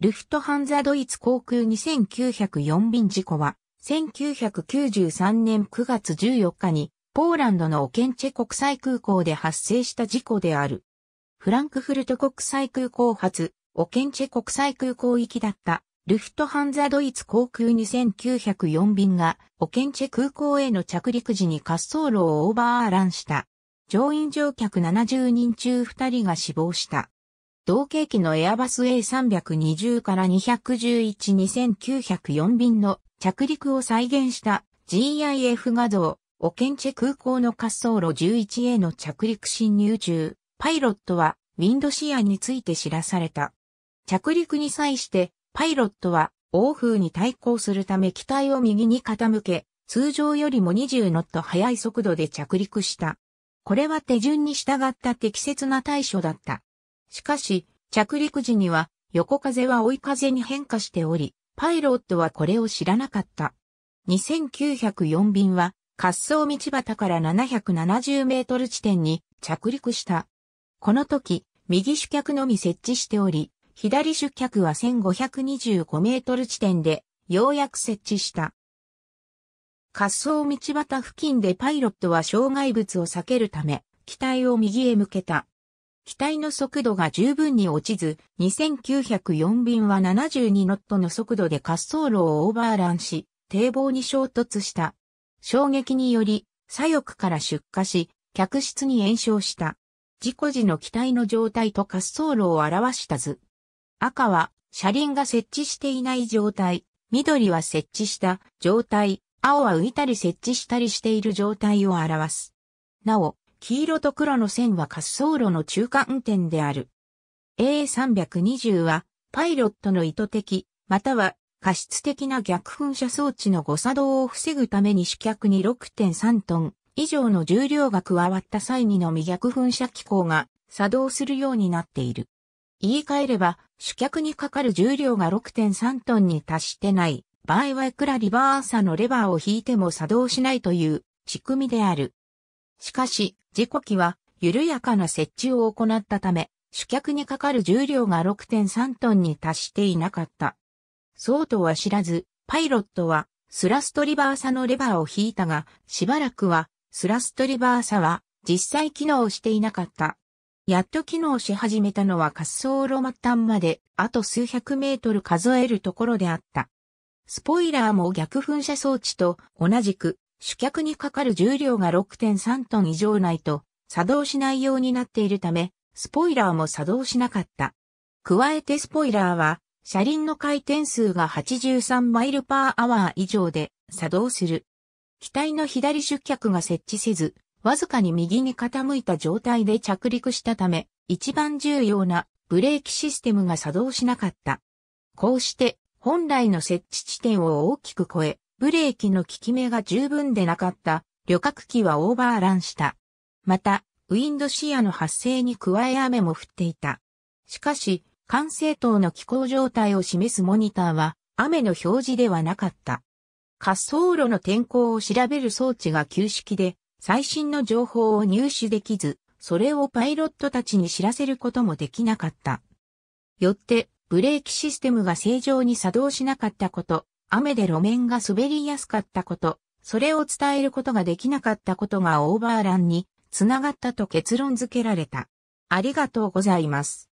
ルフトハンザドイツ航空2904便事故は、1993年9月14日に、ポーランドのオケンチェ国際空港で発生した事故である。フランクフルト国際空港発、オケンチェ国際空港行きだった、ルフトハンザドイツ航空2904便が、オケンチェ空港への着陸時に滑走路をオーバーアランした。乗員乗客70人中2人が死亡した。同型機のエアバス A320 から211-2904便の着陸を再現した GIF 画像、オケンチェ空港の滑走路 11A の着陸侵入中、パイロットはウィンドシアンについて知らされた。着陸に際してパイロットは欧風に対抗するため機体を右に傾け、通常よりも20ノット速い速度で着陸した。これは手順に従った適切な対処だった。しかし、着陸時には横風は追い風に変化しており、パイロットはこれを知らなかった。2904便は滑走道端から770メートル地点に着陸した。この時、右主脚のみ設置しており、左主脚は1525メートル地点でようやく設置した。滑走道端付近でパイロットは障害物を避けるため、機体を右へ向けた。機体の速度が十分に落ちず、2904便は72ノットの速度で滑走路をオーバーランし、堤防に衝突した。衝撃により、左翼から出火し、客室に炎症した。事故時の機体の状態と滑走路を表した図。赤は、車輪が設置していない状態。緑は設置した状態。青は浮いたり設置したりしている状態を表す。なお、黄色と黒の線は滑走路の中間点である。AA320 は、パイロットの意図的、または過失的な逆噴射装置の誤作動を防ぐために主客に6.3トン以上の重量が加わった際にのみ逆噴射機構が作動するようになっている。言い換えれば、主客にかかる重量が6.3トンに達してない場合はいくらリバーサのレバーを引いても作動しないという仕組みである。しかし、事故機は緩やかな設置を行ったため、主脚にかかる重量が6.3トンに達していなかった。そうとは知らず、パイロットはスラストリバーサのレバーを引いたが、しばらくはスラストリバーサは実際機能していなかった。やっと機能し始めたのは滑走路末端まであと数百メートル数えるところであった。スポイラーも逆噴射装置と同じく主脚にかかる重量が6.3トン以上ないと作動しないようになっているため、スポイラーも作動しなかった。加えてスポイラーは、車輪の回転数が83マイルパーアワー以上で作動する。機体の左出脚が設置せず、わずかに右に傾いた状態で着陸したため、一番重要なブレーキシステムが作動しなかった。こうして、本来の設置地点を大きく超え、ブレーキの効き目が十分でなかった旅客機はオーバーランした。また、ウィンドシアの発生に加え雨も降っていた。しかし、管制塔の気候状態を示すモニターは雨の表示ではなかった。滑走路の天候を調べる装置が旧式で、最新の情報を入手できず、それをパイロットたちに知らせることもできなかった。よって、ブレーキシステムが正常に作動しなかったこと、雨で路面が滑りやすかったこと、それを伝えることができなかったことがオーバーランにつながったと結論付けられた。ありがとうございます。